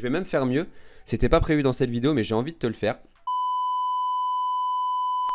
Je vais même faire mieux. C'était pas prévu dans cette vidéo, mais j'ai envie de te le faire.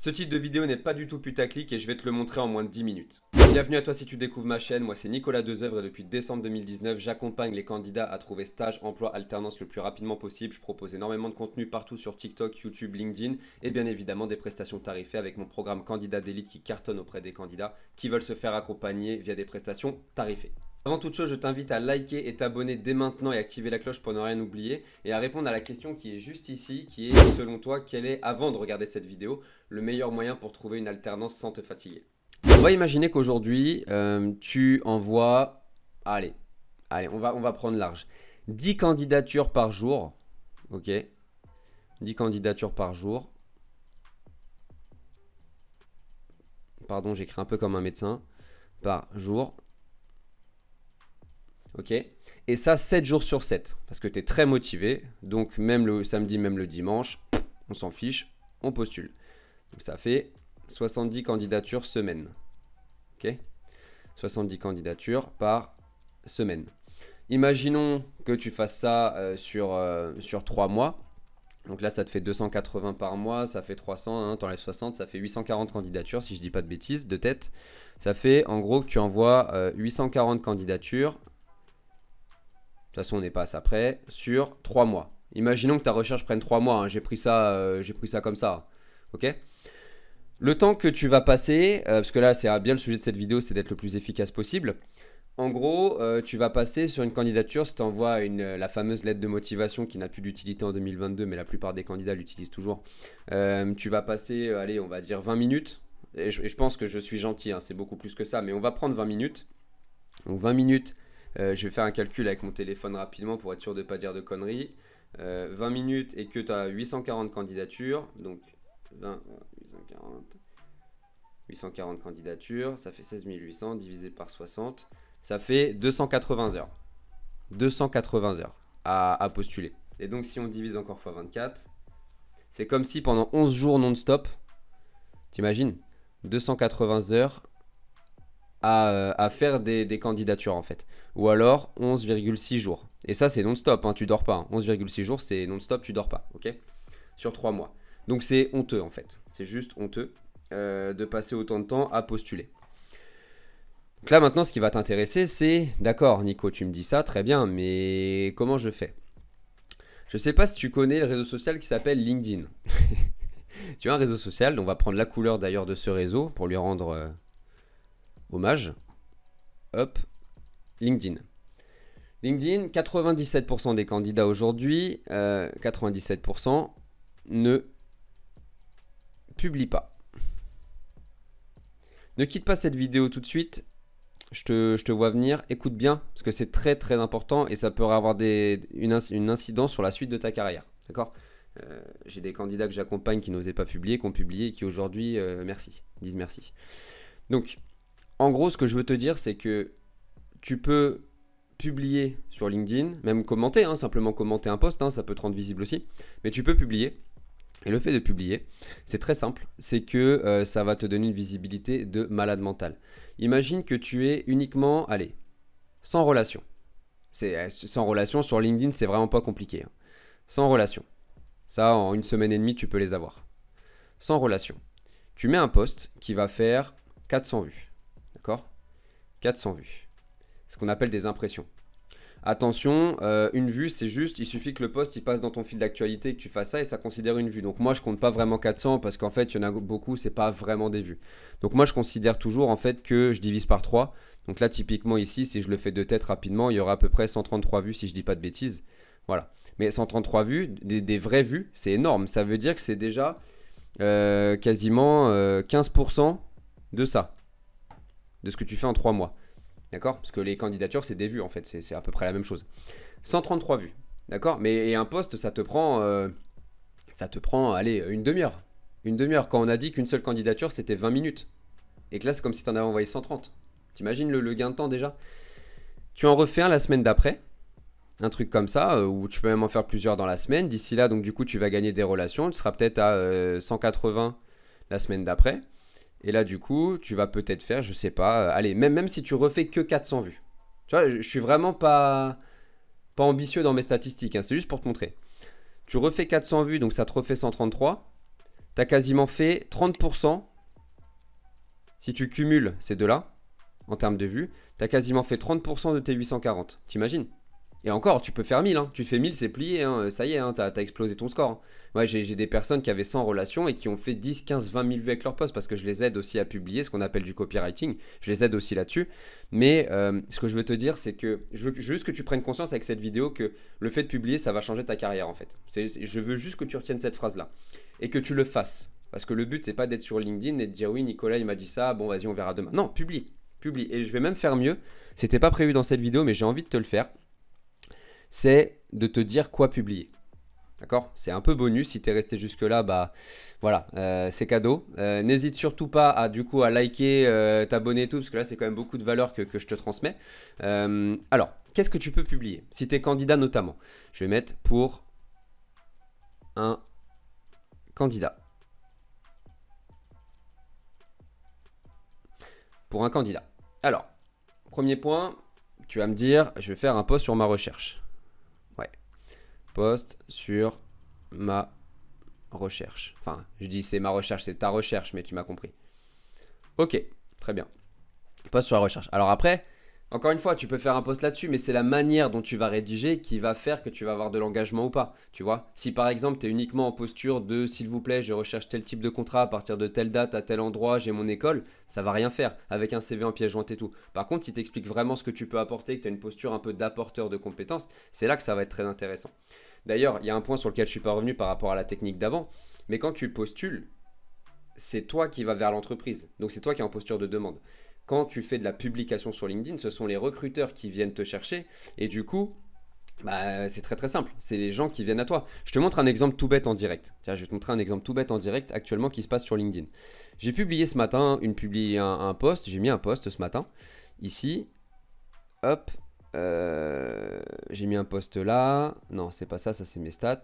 Ce type de vidéo n'est pas du tout putaclic et je vais te le montrer en moins de 10 minutes. Bienvenue à toi si tu découvres ma chaîne, moi c'est Nicolas Dezeuvre et depuis décembre 2019 j'accompagne les candidats à trouver stage, emploi, alternance le plus rapidement possible. Je propose énormément de contenu partout sur TikTok, YouTube, LinkedIn et bien évidemment des prestations tarifées avec mon programme candidat d'élite qui cartonne auprès des candidats qui veulent se faire accompagner via des prestations tarifées. Avant toute chose, je t'invite à liker et t'abonner dès maintenant et activer la cloche pour ne rien oublier et à répondre à la question qui est juste ici, qui est selon toi, quel est, avant de regarder cette vidéo, le meilleur moyen pour trouver une alternance sans te fatiguer On va imaginer qu'aujourd'hui, euh, tu envoies, allez, allez, on va, on va prendre large, 10 candidatures par jour, ok 10 candidatures par jour. Pardon, j'écris un peu comme un médecin. Par jour ok Et ça 7 jours sur 7, parce que tu es très motivé, donc même le samedi, même le dimanche, on s'en fiche, on postule. Donc ça fait 70 candidatures semaine, ok 70 candidatures par semaine. Imaginons que tu fasses ça euh, sur, euh, sur 3 mois. Donc là, ça te fait 280 par mois, ça fait 300, hein, t'enlèves 60, ça fait 840 candidatures, si je dis pas de bêtises, de tête. Ça fait en gros que tu envoies 840 euh, candidatures de toute façon on n'est pas à ça près, sur 3 mois. Imaginons que ta recherche prenne 3 mois, hein. j'ai pris, ça, euh, j'ai pris ça comme ça. Hein. Ok Le temps que tu vas passer, euh, parce que là c'est euh, bien le sujet de cette vidéo, c'est d'être le plus efficace possible. En gros, tu vas passer sur une candidature, si tu envoies une, la fameuse lettre de motivation qui n'a plus d'utilité en 2022, mais la plupart des candidats l'utilisent toujours, tu vas passer, allez, on va dire 20 minutes. Et je, pense que je suis gentil, hein, c'est beaucoup plus que ça, mais on va prendre 20 minutes. Donc 20 minutes euh, je vais faire un calcul avec mon téléphone rapidement pour être sûr de ne pas dire de conneries. 20 euh, minutes et que tu as 840 candidatures. Donc 840, candidatures, ça fait 16 800 divisé par 60. Ça fait 280 heures. 280 heures à, postuler. Et donc si on divise encore fois 24, c'est comme si pendant 11 jours non-stop, t'imagines 280 heures euh, à, faire des, candidatures en fait. Ou alors 11,6 jours. Et ça c'est non-stop, hein, tu dors pas. 11,6 jours c'est non-stop, tu dors pas, ok Sur 3 mois. Donc c'est honteux en fait. C'est juste honteux euh, de passer autant de temps à postuler. Donc là maintenant ce qui va t'intéresser c'est, d'accord Nico tu me dis ça, très bien, mais comment je fais je sais pas si tu connais le réseau social qui s'appelle LinkedIn. tu as un réseau social, on va prendre la couleur d'ailleurs de ce réseau pour lui rendre euh, hommage, hop, LinkedIn. LinkedIn, 97% des candidats aujourd'hui, 97% euh, ne publient pas. Ne quitte pas cette vidéo tout de suite, je te, vois venir, écoute bien, parce que c'est très très important et ça peut avoir des, une, incidence sur la suite de ta carrière. D'accord euh, J'ai des candidats que j'accompagne qui n'osaient pas publier, qui ont publié et qui aujourd'hui, euh, merci, disent merci. Donc, en gros, ce que je veux te dire, c'est que tu peux publier sur LinkedIn, même commenter, hein, simplement commenter un post, hein, ça peut te rendre visible aussi, mais tu peux publier. Et le fait de publier, c'est très simple, c'est que euh, ça va te donner une visibilité de malade mental. Imagine que tu es uniquement, allez, sans relation. C'est, euh, sans relation sur LinkedIn, c'est vraiment pas compliqué. Hein. Sans relation. Ça, en une semaine et demie, tu peux les avoir. Sans relation. Tu mets un post qui va faire 400 vues. D'accord 400 vues. Ce qu'on appelle des impressions. Attention, euh, une vue, c'est juste, il suffit que le poste il passe dans ton fil d'actualité que tu fasses ça et ça considère une vue. Donc moi, je compte pas vraiment 400 parce qu'en fait, il y en a beaucoup, c'est pas vraiment des vues. Donc moi, je considère toujours en fait que je divise par 3. Donc là, typiquement ici, si je le fais de tête rapidement, il y aura à peu près 133 vues si je dis pas de bêtises. Voilà. Mais 133 vues, des, vraies vues, c'est énorme. Ça veut dire que c'est déjà euh, quasiment 15% euh, de ça de ce que tu fais en 3 mois. D'accord Parce que les candidatures, c'est des vues en fait, c'est à peu près la même chose. 133 vues, d'accord Mais et un poste, ça te prend, euh, ça te prend, allez, une demi-heure. Une demi-heure, quand on a dit qu'une seule candidature, c'était 20 minutes. Et que là, c'est comme si tu en avais envoyé 130. T'imagines le, le gain de temps déjà Tu en refais un la semaine d'après, un truc comme ça, ou euh, où tu peux même en faire plusieurs dans la semaine. D'ici là, donc du coup, tu vas gagner des relations. Tu seras peut-être à 180 euh, la semaine d'après. Et là, du coup, tu vas peut-être faire, je sais pas, euh, allez, même, même si tu refais que 400 vues. Tu vois, je, suis vraiment pas, pas ambitieux dans mes statistiques, hein, c'est juste pour te montrer. Tu refais 400 vues, donc ça te refait 133. Tu as quasiment fait 30%. Si tu cumules ces deux-là, en termes de vues, tu as quasiment fait 30% de tes 840. T'imagines et encore, tu peux faire 1000, hein. tu fais 1000, c'est plié, hein. euh, ça y est, hein, t'as as explosé ton score. Moi, j'ai des personnes qui avaient 100 relations et qui ont fait 10, 15, 20 000 vues avec leur poste parce que je les aide aussi à publier, ce qu'on appelle du copywriting. Je les aide aussi là-dessus. Mais euh, ce que je veux te dire, c'est que je veux juste que tu prennes conscience avec cette vidéo que le fait de publier, ça va changer ta carrière en fait. Je veux juste que tu retiennes cette phrase-là et que tu le fasses. Parce que le but, c'est pas d'être sur LinkedIn et de dire oui, Nicolas, il m'a dit ça, bon, vas-y, on verra demain. Non, publie, publie. Et je vais même faire mieux. C'était pas prévu dans cette vidéo, mais j'ai envie de te le faire c'est de te dire quoi publier. D'accord C'est un peu bonus. Si tu es resté jusque-là, bah voilà, euh, c'est cadeau. Euh, n'hésite surtout pas à du coup à liker, euh, t'abonner et tout, parce que là, c'est quand même beaucoup de valeur que, que je te transmets. alors, qu'est-ce que tu peux publier Si tu es candidat notamment, je vais mettre pour un candidat. Pour un candidat. Alors, premier point, tu vas me dire, je vais faire un post sur ma recherche poste sur ma recherche. Enfin, je dis c'est ma recherche, c'est ta recherche, mais tu m'as compris. Ok, très bien. Poste sur la recherche. Alors après, encore une fois, tu peux faire un post là-dessus, mais c'est la manière dont tu vas rédiger qui va faire que tu vas avoir de l'engagement ou pas. Tu vois Si par exemple, tu es uniquement en posture de s'il vous plaît, je recherche tel type de contrat à partir de telle date à tel endroit, j'ai mon école, ça va rien faire avec un CV en pièce jointe et tout. Par contre, si tu expliques vraiment ce que tu peux apporter, que tu as une posture un peu d'apporteur de compétences, c'est là que ça va être très intéressant. D'ailleurs, il y a un point sur lequel je suis pas revenu par rapport à la technique d'avant, mais quand tu postules, c'est toi qui vas vers l'entreprise. Donc c'est toi qui es en posture de demande quand tu fais de la publication sur LinkedIn, ce sont les recruteurs qui viennent te chercher et du coup, bah, c'est très très simple, c'est les gens qui viennent à toi. Je te montre un exemple tout bête en direct. Tiens, je vais te montrer un exemple tout bête en direct actuellement qui se passe sur LinkedIn. J'ai publié ce matin une un, post, j'ai mis un post ce matin ici. Hop, euh, j'ai mis un post là. Non, c'est pas ça, ça c'est mes stats.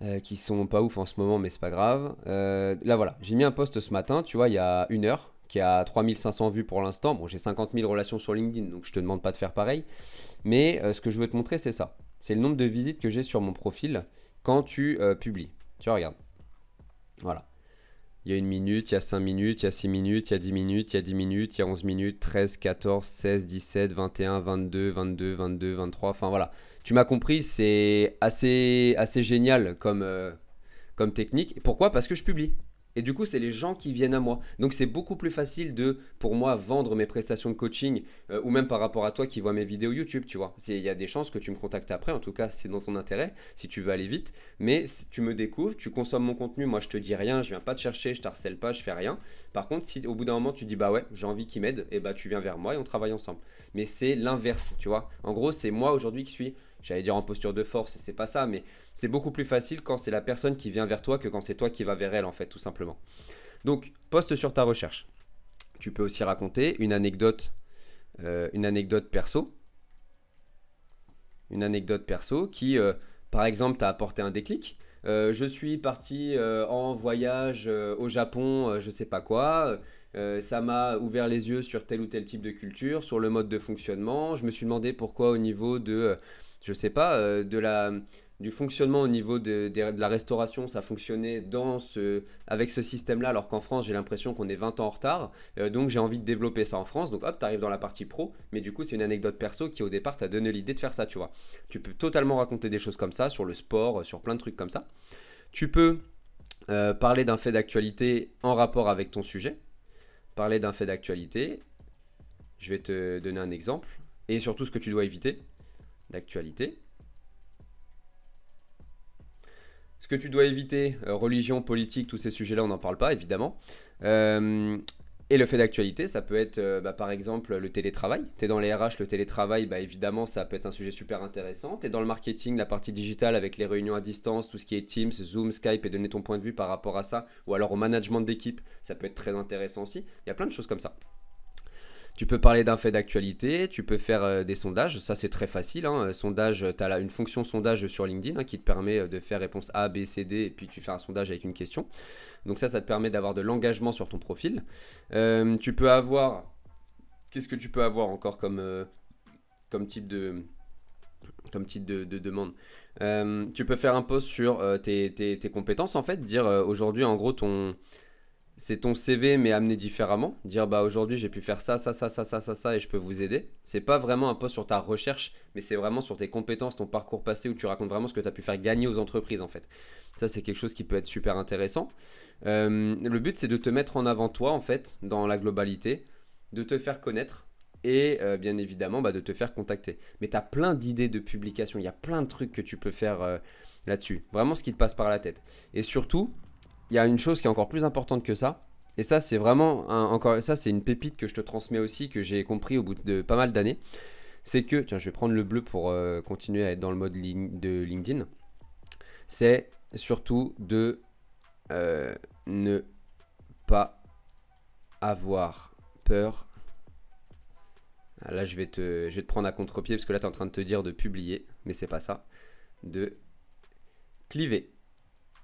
Euh, qui sont pas ouf en ce moment, mais c'est pas grave. Euh, là voilà, j'ai mis un post ce matin, tu vois, il y a une heure qui a 3500 vues pour l'instant. Bon, j'ai 50 000 relations sur LinkedIn, donc je ne te demande pas de faire pareil. Mais euh, ce que je veux te montrer, c'est ça. C'est le nombre de visites que j'ai sur mon profil quand tu euh, publies. Tu vois, regarde. Voilà. Il y a une minute, il y a 5 minutes, il y a 6 minutes, il y a 10 minutes, il y a 10 minutes, il y a 11 minutes, 13, 14, 16, 17, 21, 22, 22, 22, 23. Enfin voilà. Tu m'as compris, c'est assez, assez génial comme, euh, comme technique. Pourquoi Parce que je publie. Et du coup, c'est les gens qui viennent à moi. Donc c'est beaucoup plus facile de, pour moi, vendre mes prestations de coaching, euh, ou même par rapport à toi qui vois mes vidéos YouTube, tu vois. Il y a des chances que tu me contactes après, en tout cas c'est dans ton intérêt, si tu veux aller vite. Mais tu me découvres, tu consommes mon contenu, moi je te dis rien, je viens pas te chercher, je t'harcèle pas, je fais rien. Par contre, si au bout d'un moment tu dis, bah ouais, j'ai envie qu'il m'aide, et eh bah tu viens vers moi et on travaille ensemble. Mais c'est l'inverse, tu vois. En gros, c'est moi aujourd'hui qui suis j'allais dire en posture de force, et c'est pas ça, mais c'est beaucoup plus facile quand c'est la personne qui vient vers toi que quand c'est toi qui vas vers elle, en fait, tout simplement. Donc, poste sur ta recherche. Tu peux aussi raconter une anecdote, euh, une anecdote perso. Une anecdote perso qui, euh, par exemple, t'a apporté un déclic. Euh, je suis parti en voyage au Japon, je sais pas quoi. ça m'a ouvert les yeux sur tel ou tel type de culture, sur le mode de fonctionnement. Je me suis demandé pourquoi au niveau de je sais pas, euh, de la, du fonctionnement au niveau de, la restauration, ça fonctionnait dans ce, avec ce système-là, alors qu'en France, j'ai l'impression qu'on est 20 ans en retard. Euh, donc, j'ai envie de développer ça en France. Donc, hop, t'arrives dans la partie pro. Mais du coup, c'est une anecdote perso qui, au départ, t'a donné l'idée de faire ça, tu vois. Tu peux totalement raconter des choses comme ça, sur le sport, sur plein de trucs comme ça. Tu peux euh, parler d'un fait d'actualité en rapport avec ton sujet. Parler d'un fait d'actualité. Je vais te donner un exemple. Et surtout, ce que tu dois éviter d'actualité. Ce que tu dois éviter, euh, religion, politique, tous ces sujets-là, on n'en parle pas, évidemment. Euh, et le fait d'actualité, ça peut être euh, bah, par exemple le télétravail. Tu es dans les RH, le télétravail, bah, évidemment, ça peut être un sujet super intéressant. Tu dans le marketing, la partie digitale avec les réunions à distance, tout ce qui est Teams, Zoom, Skype et donner ton point de vue par rapport à ça. Ou alors au management d'équipe, ça peut être très intéressant aussi. Il y a plein de choses comme ça. Tu peux parler d'un fait d'actualité, tu peux faire euh, des sondages, ça c'est très facile. Hein. Euh, sondage, tu as là une fonction sondage sur LinkedIn hein, qui te permet euh, de faire réponse A, B, C, D, et puis tu fais un sondage avec une question. Donc ça, ça te permet d'avoir de l'engagement sur ton profil. tu peux avoir... Qu'est-ce que tu peux avoir encore comme, comme type de comme type de, demande. tu peux faire un post sur tes, compétences, en fait, dire aujourd'hui, en gros, ton, c'est ton CV mais amené différemment. Dire bah aujourd'hui j'ai pu faire ça, ça, ça, ça, ça, ça, ça et je peux vous aider. C'est pas vraiment un poste sur ta recherche, mais c'est vraiment sur tes compétences, ton parcours passé où tu racontes vraiment ce que tu as pu faire gagner aux entreprises en fait. Ça c'est quelque chose qui peut être super intéressant. Euh, le but c'est de te mettre en avant toi en fait dans la globalité, de te faire connaître et euh, bien évidemment bah, de te faire contacter. Mais tu as plein d'idées de publication. il y a plein de trucs que tu peux faire euh, là-dessus. Vraiment ce qui te passe par la tête. Et surtout, il y a une chose qui est encore plus importante que ça. Et ça, c'est vraiment encore ça, c'est une pépite que je te transmets aussi que j'ai compris au bout de pas mal d'années. C'est que tiens, je vais prendre le bleu pour euh, continuer à être dans le mode de LinkedIn. C'est surtout de euh, ne pas avoir peur. Ah, là, je vais te, je vais te prendre à contre-pied parce que là, tu es en train de te dire de publier, mais c'est pas ça. De cliver.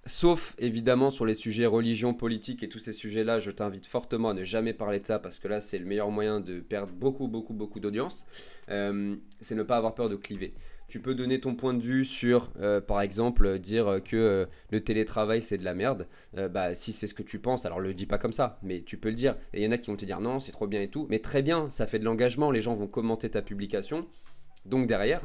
Sauf évidemment sur les sujets religion, politique et tous ces sujets-là, je t'invite fortement à ne jamais parler de ça parce que là c'est le meilleur moyen de perdre beaucoup, beaucoup, beaucoup d'audience. Euh, c'est ne pas avoir peur de cliver. Tu peux donner ton point de vue sur, euh, par exemple, dire que euh, le télétravail c'est de la merde. bah si c'est ce que tu penses, alors le dis pas comme ça, mais tu peux le dire. Et il y en a qui vont te dire non, c'est trop bien et tout. Mais très bien, ça fait de l'engagement, les gens vont commenter ta publication. Donc derrière,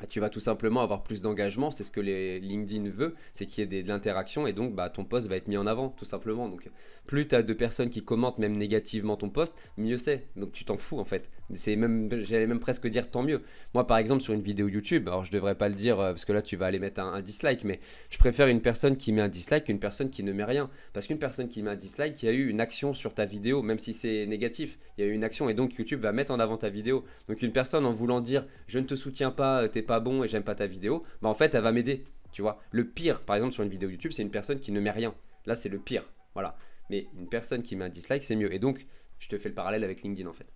bah, tu vas tout simplement avoir plus d'engagement, c'est ce que les LinkedIn veut, c'est qu'il y ait de l'interaction et donc bah, ton post va être mis en avant, tout simplement. Donc plus tu as de personnes qui commentent même négativement ton post, mieux c'est. Donc tu t'en fous en fait. C'est même, j'allais même presque dire tant mieux. Moi par exemple sur une vidéo YouTube, alors je devrais pas le dire euh, parce que là tu vas aller mettre un, dislike, mais je préfère une personne qui met un dislike qu'une personne qui ne met rien. Parce qu'une personne qui met un dislike, il y a eu une action sur ta vidéo, même si c'est négatif, il y a eu une action et donc YouTube va mettre en avant ta vidéo. Donc une personne en voulant dire je ne te soutiens pas, euh, t'es pas bon et j'aime pas ta vidéo, bah en fait, elle va m'aider. Tu vois, le pire, par exemple, sur une vidéo YouTube, c'est une personne qui ne met rien. Là, c'est le pire. Voilà. Mais une personne qui met un dislike, c'est mieux. Et donc, je te fais le parallèle avec LinkedIn en fait.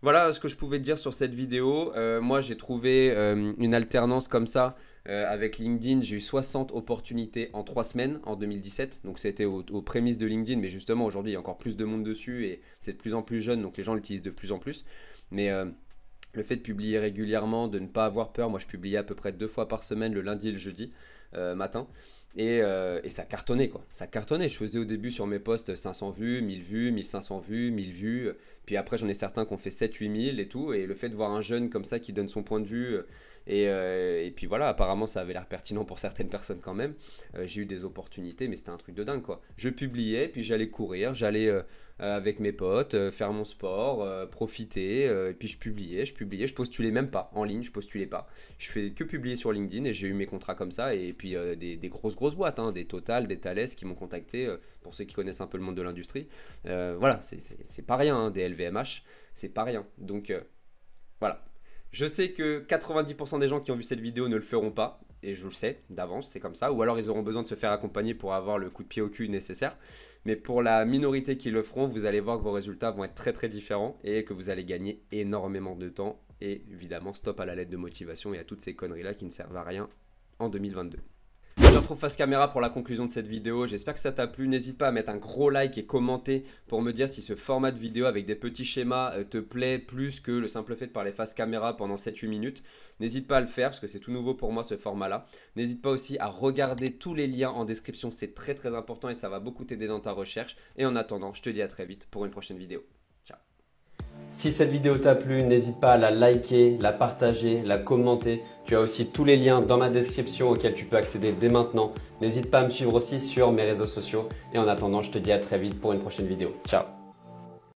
Voilà ce que je pouvais dire sur cette vidéo. Euh, moi j'ai trouvé euh, une alternance comme ça euh, avec LinkedIn. J'ai eu 60 opportunités en trois semaines en 2017. Donc c'était aux, prémices de LinkedIn. Mais justement aujourd'hui il y a encore plus de monde dessus et c'est de plus en plus jeune. Donc les gens l'utilisent de plus en plus. Mais le fait de publier régulièrement, de ne pas avoir peur. Moi, je publiais à peu près deux fois par semaine, le lundi et le jeudi euh, matin. Et, euh, et, ça cartonnait, quoi. Ça cartonnait. Je faisais au début sur mes posts 500 vues, 1000 vues, 1500 vues, 1000 vues. Puis après, j'en ai certains qu'on ont fait 7-8000 et tout. Et le fait de voir un jeune comme ça qui donne son point de vue, euh, euh, et, puis voilà, apparemment ça avait l'air pertinent pour certaines personnes quand même. Euh, j'ai eu des opportunités, mais c'était un truc de dingue quoi. Je publiais, puis j'allais courir, j'allais euh, avec mes potes faire mon sport, profiter, et puis je publiais, je publiais, je postulais même pas en ligne, je postulais pas. Je faisais que publier sur LinkedIn et j'ai eu mes contrats comme ça, et puis des, grosses grosses boîtes, hein, des Total, des Thales qui m'ont contacté, pour ceux qui connaissent un peu le monde de l'industrie. voilà, c'est pas rien, hein, des LVMH, c'est pas rien. Donc voilà. Je sais que 90% des gens qui ont vu cette vidéo ne le feront pas, et je le sais d'avance, c'est comme ça, ou alors ils auront besoin de se faire accompagner pour avoir le coup de pied au cul nécessaire. Mais pour la minorité qui le feront, vous allez voir que vos résultats vont être très très différents et que vous allez gagner énormément de temps. Et évidemment, stop à la lettre de motivation et à toutes ces conneries-là qui ne servent à rien en 2022. Je te retrouve face caméra pour la conclusion de cette vidéo. J'espère que ça t'a plu. N'hésite pas à mettre un gros like et commenter pour me dire si ce format de vidéo avec des petits schémas euh, te plaît plus que le simple fait de parler face caméra pendant 7-8 minutes. N'hésite pas à le faire parce que c'est tout nouveau pour moi ce format-là. N'hésite pas aussi à regarder tous les liens en description. C'est très très important et ça va beaucoup t'aider dans ta recherche. Et en attendant, je te dis à très vite pour une prochaine vidéo. Si cette vidéo t'a plu, n'hésite pas à la liker, la partager, la commenter. Tu as aussi tous les liens dans ma description auxquels tu peux accéder dès maintenant. N'hésite pas à me suivre aussi sur mes réseaux sociaux. Et en attendant, je te dis à très vite pour une prochaine vidéo. Ciao